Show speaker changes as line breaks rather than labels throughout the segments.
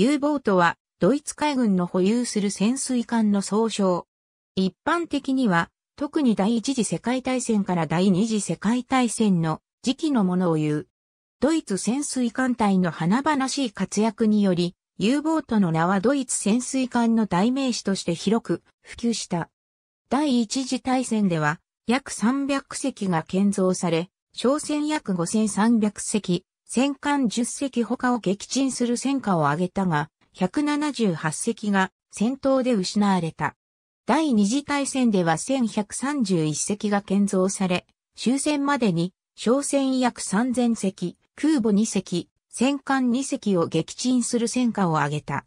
U ボートはドイツ海軍の保有する潜水艦の総称。一般的には特に第一次世界大戦から第二次世界大戦の時期のものを言う。ドイツ潜水艦隊の華々しい活躍により、U ボートの名はドイツ潜水艦の代名詞として広く普及した。第一次大戦では約300隻が建造され、商船約5300隻、戦艦10隻他を撃沈する戦果を挙げたが、178隻が戦闘で失われた。第二次大戦では1131隻が建造され、終戦までに商船約3000隻、空母2隻、戦艦2隻を撃沈する戦果を挙げた。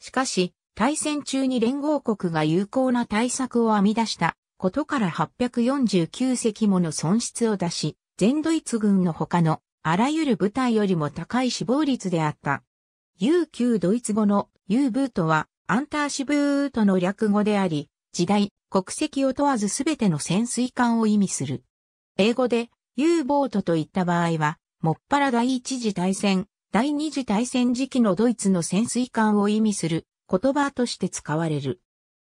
しかし、大戦中に連合国が有効な対策を編み出したことから849隻もの損失を出し、全ドイツ軍の他のあらゆる部隊よりも高い死亡率であった。u 級ドイツ語の U ブートはアンターシブートの略語であり、時代、国籍を問わずすべての潜水艦を意味する。英語で U ボートといった場合は、もっぱら第一次大戦、第二次大戦時期のドイツの潜水艦を意味する言葉として使われる。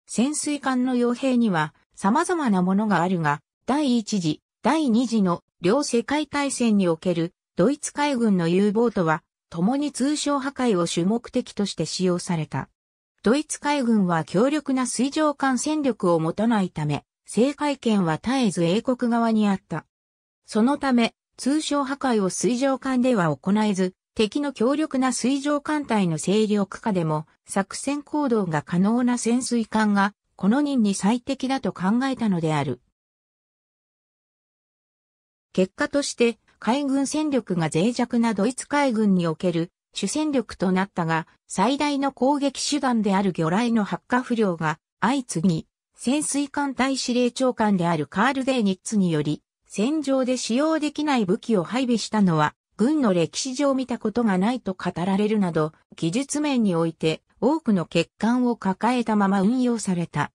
潜水艦の傭兵には様々なものがあるが、第一次、第二次の両世界大戦におけるドイツ海軍の U ボートは、共に通称破壊を主目的として使用された。ドイツ海軍は強力な水上艦戦力を持たないため、制海権は絶えず英国側にあった。そのため、通商破壊を水上艦では行えず、敵の強力な水上艦隊の勢力下でも作戦行動が可能な潜水艦がこの任に最適だと考えたのである。結果として海軍戦力が脆弱なドイツ海軍における主戦力となったが、最大の攻撃手段である魚雷の発火不良が相次ぎ、潜水艦隊司令長官であるカール・デーニッツにより、戦場で使用できない武器を配備したのは、軍の歴史上見たことがないと語られるなど、技術面において多くの欠陥を抱えたまま運用された。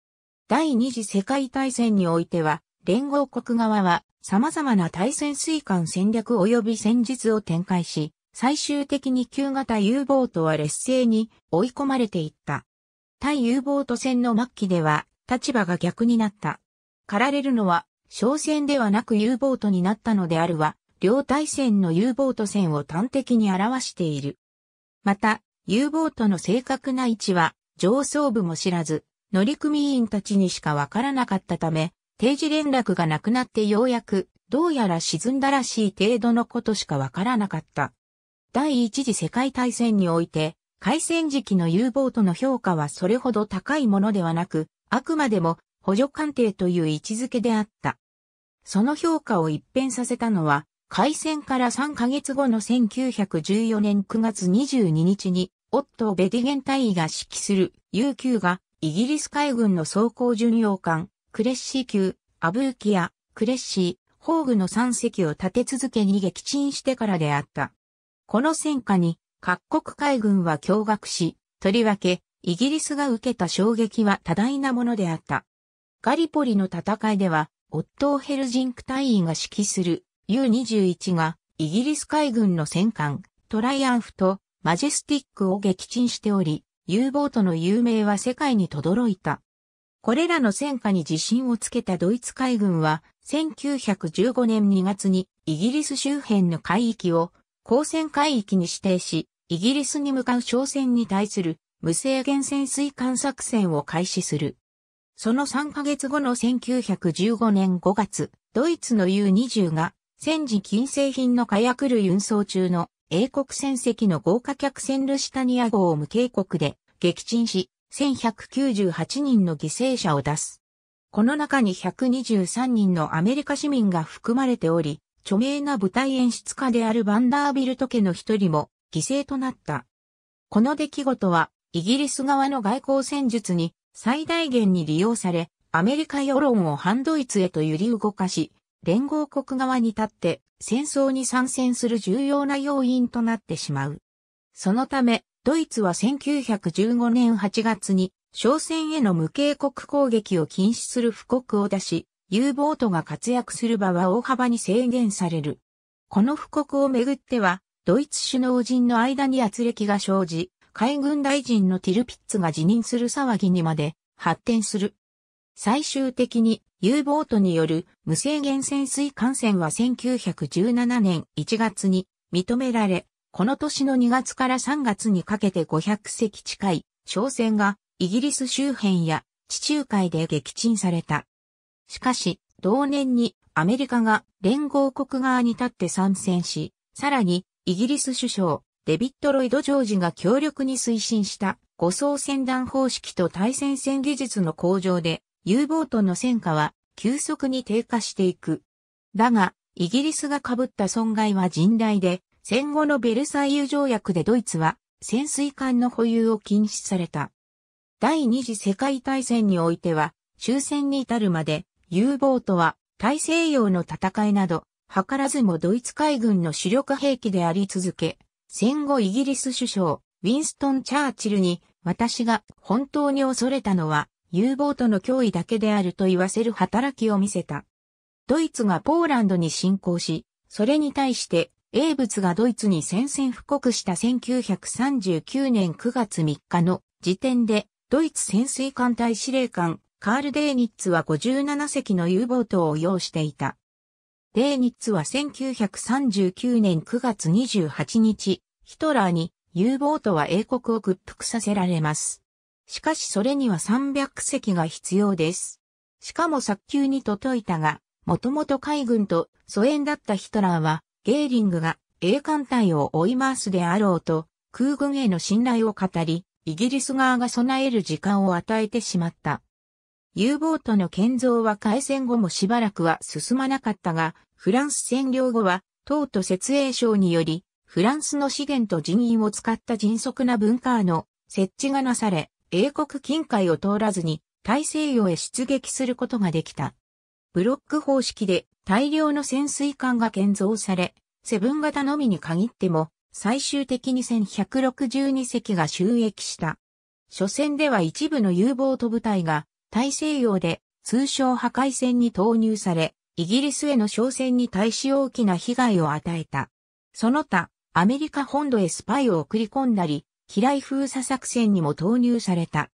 第二次世界大戦においては、連合国側は様々な対潜水艦戦略及び戦術を展開し、最終的に旧型 U ボートは劣勢に追い込まれていった。対 U ボート戦の末期では立場が逆になった。かられるのは商船ではなく U ボートになったのであるは、両対戦の U ボート戦を端的に表している。また、U ボートの正確な位置は上層部も知らず、乗組員たちにしかわからなかったため、定時連絡がなくなってようやく、どうやら沈んだらしい程度のことしかわからなかった。第一次世界大戦において、海戦時期の U ボートの評価はそれほど高いものではなく、あくまでも補助艦艇という位置づけであった。その評価を一変させたのは、海戦から3ヶ月後の1914年9月22日に、オットー・ベディゲン大尉が指揮する U9 がイギリス海軍の装甲巡洋艦クレッシー級、アブーキア、クレッシー、ホーグの3隻を立て続けに撃沈してからであった。この戦果に各国海軍は驚愕し、とりわけイギリスが受けた衝撃は多大なものであった。ガリポリの戦いでは、オットーヘルジンク隊員が指揮する U21 がイギリス海軍の戦艦トライアンフとマジェスティックを撃沈しており、U ボートの有名は世界に轟いた。これらの戦果に自信をつけたドイツ海軍は、1915年2月にイギリス周辺の海域を航戦海域に指定し、イギリスに向かう商船に対する無制限潜水艦作戦を開始する。その3ヶ月後の1915年5月、ドイツの U20 が戦時禁制品の火薬類運送中の英国船籍の豪華客船ルシタニア号を無警告で撃沈し、1198人の犠牲者を出す。この中に123人のアメリカ市民が含まれており、著名な舞台演出家であるバンダービルト家の一人も犠牲となった。この出来事は、イギリス側の外交戦術に最大限に利用され、アメリカ世論を反ドイツへと揺り動かし、連合国側に立って戦争に参戦する重要な要因となってしまう。そのため、ドイツは1915年8月に商船への無警告攻撃を禁止する布告を出し、U ボートが活躍する場は大幅に制限される。この布告をめぐっては、ドイツ首脳陣の間に圧力が生じ、海軍大臣のティルピッツが辞任する騒ぎにまで発展する。最終的に U ボートによる無制限潜水艦船は1917年1月に認められ、この年の2月から3月にかけて500隻近い商船がイギリス周辺や地中海で撃沈された。しかし、同年にアメリカが連合国側に立って参戦し、さらにイギリス首相デビッド・ロイド・ジョージが強力に推進した護送船団方式と対戦戦技術の向上で U ボートの戦果は急速に低下していく。だが、イギリスが被った損害は甚大で、戦後のベルサイユ条約でドイツは潜水艦の保有を禁止された。第二次世界大戦においては終戦に至るまで U ボートは大西洋の戦いなど図らずもドイツ海軍の主力兵器であり続け、戦後イギリス首相ウィンストン・チャーチルに私が本当に恐れたのは U ボートの脅威だけであると言わせる働きを見せた。ドイツがポーランドに侵攻し、それに対して英仏がドイツに宣戦布告した1939年9月3日の時点で、ドイツ潜水艦隊司令官、カール・デーニッツは57隻の U ボートを要していた。デーニッツは1939年9月28日、ヒトラーに U ボートは英国を屈服させられます。しかしそれには300隻が必要です。しかも早急に届いたが、もともと海軍と疎遠だったヒトラーはゲーリングが英艦隊を追い回すであろうと、空軍への信頼を語り、イギリス側が備える時間を与えてしまった。U ボートの建造は開戦後もしばらくは進まなかったが、フランス占領後は、党と設営省により、フランスの資源と人員を使った迅速な文化の設置がなされ、英国近海を通らずに大西洋へ出撃することができた。ブロック方式で大量の潜水艦が建造され、セブン型のみに限っても、最終的に1162隻が収益した。初戦では一部の U ボート部隊が大西洋で通称破壊戦に投入され、イギリスへの商船に対し大きな被害を与えた。その他、アメリカ本土へスパイを送り込んだり、機雷封鎖作戦にも投入された。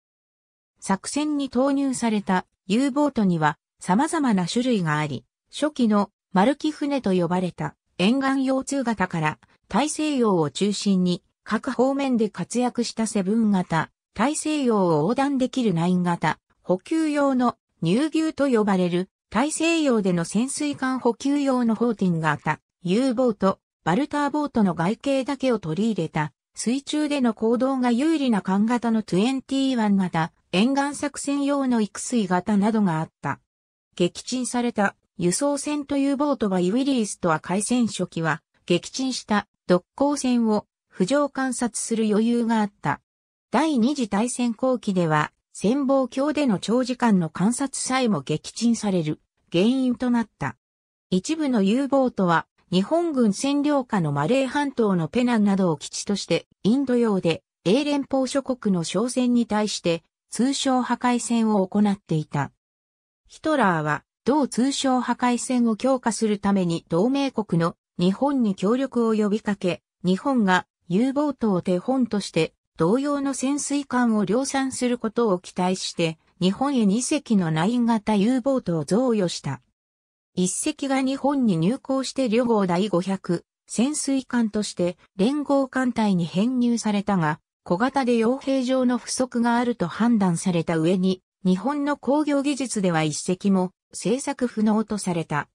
作戦に投入された U ボートには様々な種類があり、初期の丸木船と呼ばれた沿岸腰痛型から大西洋を中心に各方面で活躍したセブン型、大西洋を横断できるナイン型、補給用の乳牛と呼ばれる大西洋での潜水艦補給用のホーティン型、U ボート、バルターボートの外形だけを取り入れた水中での行動が有利な艦型の21型、沿岸作戦用の育水型などがあった。撃沈された輸送船というボートはイウィリースとは海戦初期は撃沈した独航船を浮上観察する余裕があった。第二次大戦後期では潜望鏡での長時間の観察さえも撃沈される原因となった。一部の U ボートは日本軍占領下のマレー半島のペナンなどを基地としてインド洋で英連邦諸国の商船に対して通商破壊戦を行っていた。ヒトラーは同通商破壊戦を強化するために同盟国の日本に協力を呼びかけ、日本が U ボートを手本として同様の潜水艦を量産することを期待して、日本へ2隻のナイン型 U ボートを贈与した。1隻が日本に入港して旅号第500潜水艦として連合艦隊に編入されたが、小型で傭兵上の不足があると判断された上に、日本の工業技術では1隻も制作不能とされた。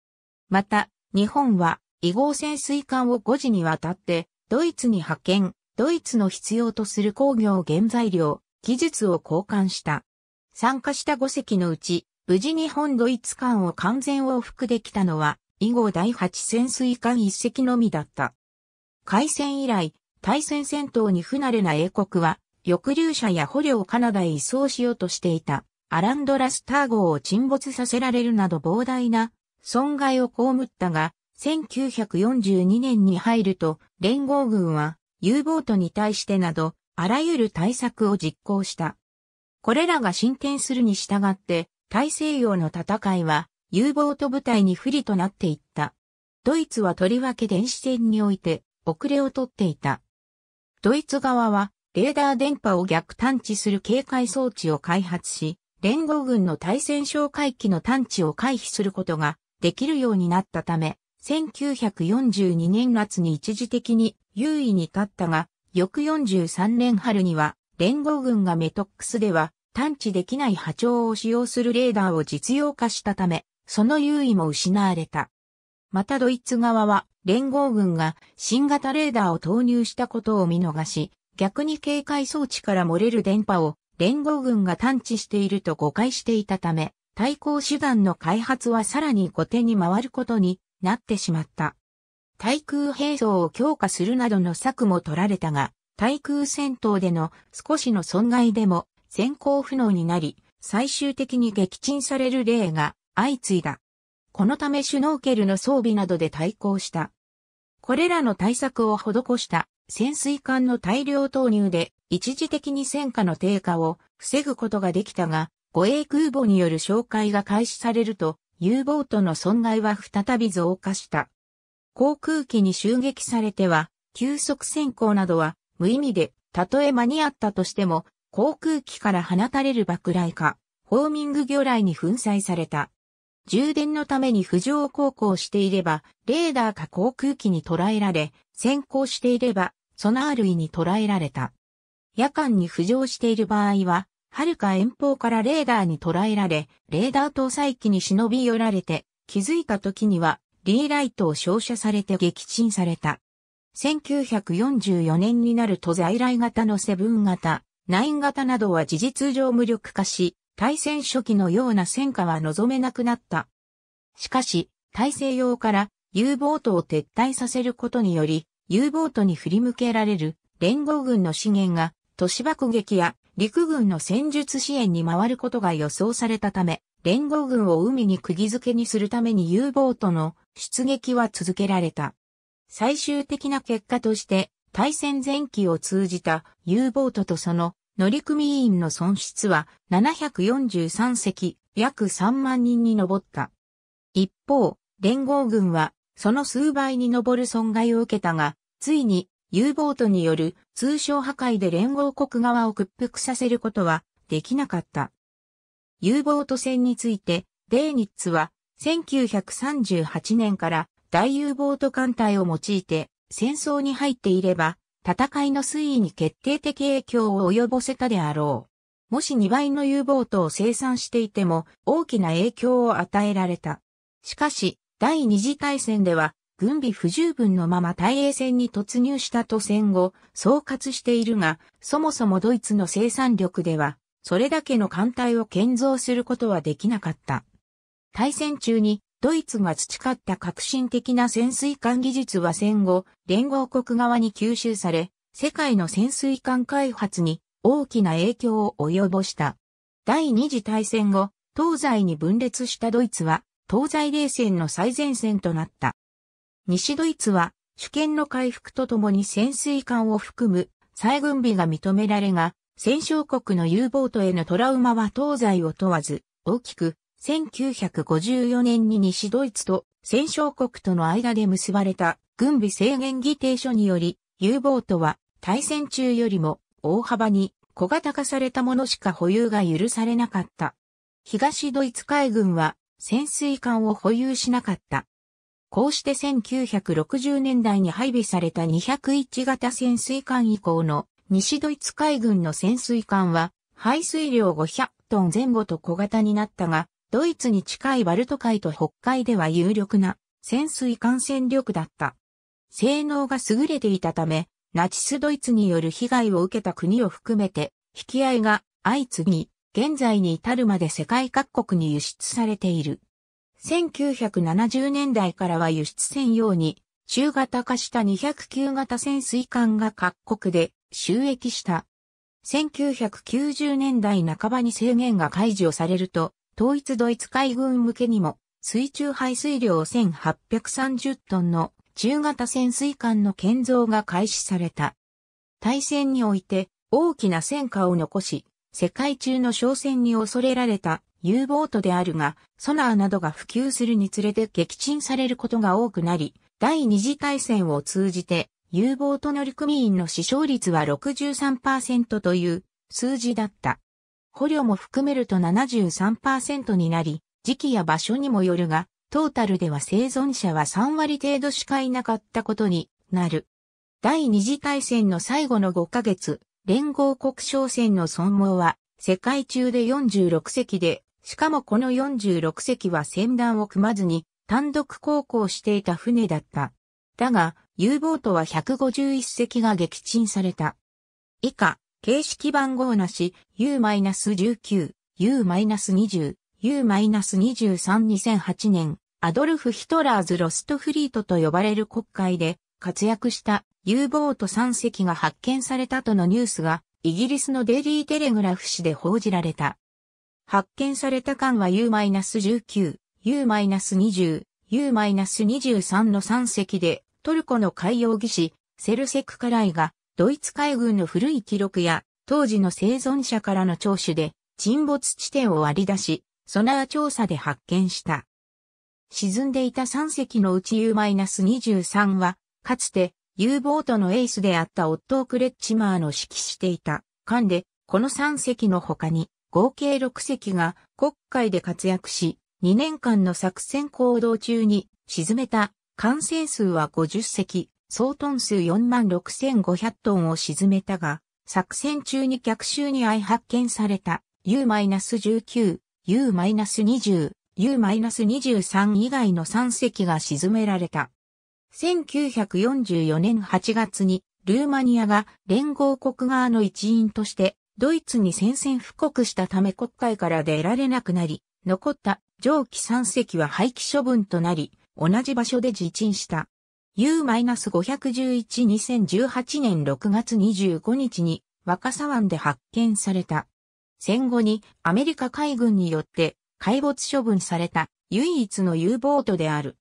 また、日本は、異号潜水艦を5時にわたって、ドイツに派遣、ドイツの必要とする工業原材料、技術を交換した。参加した5隻のうち、無事日本ドイツ艦を完全往復できたのは、以後第8潜水艦1隻のみだった。海戦以来、対戦戦闘に不慣れな英国は、抑留者や捕虜をカナダへ移送しようとしていた。アランドラスター号を沈没させられるなど膨大な損害を被ったが、1942年に入ると連合軍は U ボートに対してなどあらゆる対策を実行した。これらが進展するに従って大西洋の戦いは U ボート部隊に不利となっていった。ドイツはとりわけ電子戦において遅れをとっていた。ドイツ側はレーダー電波を逆探知する警戒装置を開発し、連合軍の対戦哨戒機の探知を回避することができるようになったため、1942年夏に一時的に優位に立ったが、翌43年春には、連合軍がメトックスでは探知できない波長を使用するレーダーを実用化したため、その優位も失われた。またドイツ側は連合軍が新型レーダーを投入したことを見逃し、逆に警戒装置から漏れる電波を連合軍が探知していると誤解していたため、対抗手段の開発はさらに後手に回ることになってしまった。対空兵装を強化するなどの策も取られたが、対空戦闘での少しの損害でも先行不能になり、最終的に撃沈される例が相次いだ。このためシュノーケルの装備などで対抗した。これらの対策を施した潜水艦の大量投入で一時的に戦火の低下を防ぐことができたが、護衛空母による紹介が開始されると、U ボートの損害は再び増加した。航空機に襲撃されては、急速潜航などは無意味で、たとえ間に合ったとしても、航空機から放たれる爆雷か、ホーミング魚雷に粉砕された。充電のために浮上航行していれば、レーダーか航空機に捉えられ、先行していれば、ソナー類に捉えられた。夜間に浮上している場合は、遥か遠方からレーダーに捉えられ、レーダー搭載機に忍び寄られて、気づいた時には、リーライトを照射されて撃沈された。1944年になると在来型のセブン型、ナイン型などは事実上無力化し、対戦初期のような戦果は望めなくなった。しかし、大西洋から U ボートを撤退させることにより、U ボートに振り向けられる連合軍の資源が都市爆撃や陸軍の戦術支援に回ることが予想されたため、連合軍を海に釘付けにするために U ボートの出撃は続けられた。最終的な結果として、対戦前期を通じた U ボートとその乗組員の損失は743隻約3万人に上った。一方、連合軍はその数倍に上る損害を受けたが、ついに U ボートによる通商破壊で連合国側を屈服させることはできなかった。U ボート戦について、デーニッツは1938年から大 U ボート艦隊を用いて戦争に入っていれば戦いの推移に決定的影響を及ぼせたであろう。もし2倍の U ボートを生産していても大きな影響を与えられた。しかし、第二次大戦では軍備不十分のまま大英戦に突入したと戦後、総括しているが、そもそもドイツの生産力では、それだけの艦隊を建造することはできなかった。大戦中に、ドイツが培った革新的な潜水艦技術は戦後、連合国側に吸収され、世界の潜水艦開発に大きな影響を及ぼした。第二次大戦後、東西に分裂したドイツは、東西冷戦の最前線となった。西ドイツは主権の回復とともに潜水艦を含む再軍備が認められが、戦勝国の U ボートへのトラウマは東西を問わず、大きく、1954年に西ドイツと戦勝国との間で結ばれた軍備制限議定書により、U ボートは対戦中よりも大幅に小型化されたものしか保有が許されなかった。東ドイツ海軍は潜水艦を保有しなかった。こうして1960年代に配備された201型潜水艦以降の西ドイツ海軍の潜水艦は排水量500トン前後と小型になったが、ドイツに近いバルト海と北海では有力な潜水艦戦力だった。性能が優れていたため、ナチスドイツによる被害を受けた国を含めて、引き合いが相次ぎ、現在に至るまで世界各国に輸出されている。1970年代からは輸出専用に、中型化した209型潜水艦が各国で収益した。1990年代半ばに制限が解除されると、統一ドイツ海軍向けにも、水中排水量1830トンの中型潜水艦の建造が開始された。大戦において大きな戦果を残し、世界中の商船に恐れられた U ボートであるが、ソナーなどが普及するにつれて撃沈されることが多くなり、第二次大戦を通じて U ボート乗組員の死傷率は63%という数字だった。捕虜も含めると73%になり、時期や場所にもよるが、トータルでは生存者は3割程度しかいなかったことになる。第二次大戦の最後の5ヶ月、連合国商船の損耗は世界中で46隻でしかもこの46隻は船団を組まずに単独航行していた船だった。だが、U ボートは151隻が撃沈された。以下、形式番号なし U-19、U-20、U-232008 年、アドルフ・ヒトラーズ・ロストフリートと呼ばれる国会で活躍した U ボート3隻が発見されたとのニュースがイギリスのデイリー・テレグラフ紙で報じられた。発見された間は U-19、U-20、U-23 の3隻で、トルコの海洋技師、セルセク・カライが、ドイツ海軍の古い記録や、当時の生存者からの聴取で、沈没地点を割り出し、ソナー調査で発見した。沈んでいた3隻のうち U-23 は、かつて U ボートのエースであったオットー・クレッチマーの指揮していた艦で、この3隻の他に、合計6隻が国会で活躍し、2年間の作戦行動中に沈めた完成数は50隻、総トン数46,500トンを沈めたが、作戦中に逆襲に相発見された U-19、U-20、U-23 以外の3隻が沈められた。1944年8月にルーマニアが連合国側の一員としてドイツに宣戦布告したため国会から出られなくなり、残った上記3隻は廃棄処分となり、同じ場所で自沈した。U-5112018 年6月25日に若狭湾で発見された。戦後にアメリカ海軍によって海没処分された唯一の U ボートである。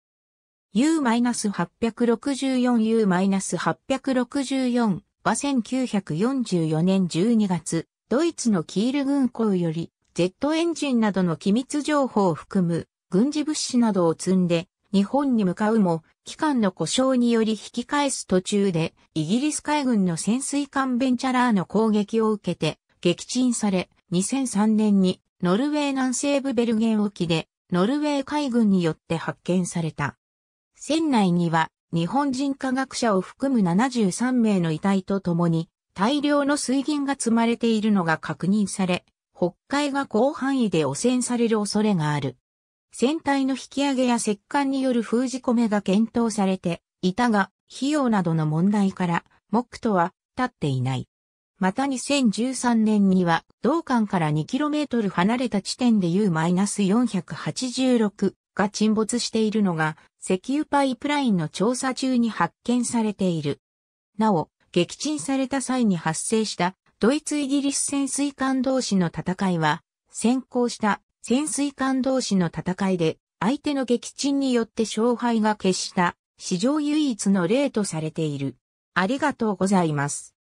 U-864U-864 は1944年12月、ドイツのキール軍港より、Z エンジンなどの機密情報を含む軍事物資などを積んで日本に向かうも、機関の故障により引き返す途中で、イギリス海軍の潜水艦ベンチャラーの攻撃を受けて、撃沈され、2003年にノルウェー南西部ベルゲン沖で、ノルウェー海軍によって発見された。船内には日本人科学者を含む73名の遺体と共に、大量の水銀が積まれているのが確認され、北海が広範囲で汚染される恐れがある。船体の引き上げや石棺による封じ込めが検討されていたが、費用などの問題から、目とは立っていない。また2013年には、同館から 2km 離れた地点で U-486 が沈没しているのが、石油パイプラインの調査中に発見されている。なお、撃沈された際に発生したドイツ・イギリス潜水艦同士の戦いは、先行した潜水艦同士の戦いで、相手の撃沈によって勝敗が決した、史上唯一の例とされている。ありがとうございます。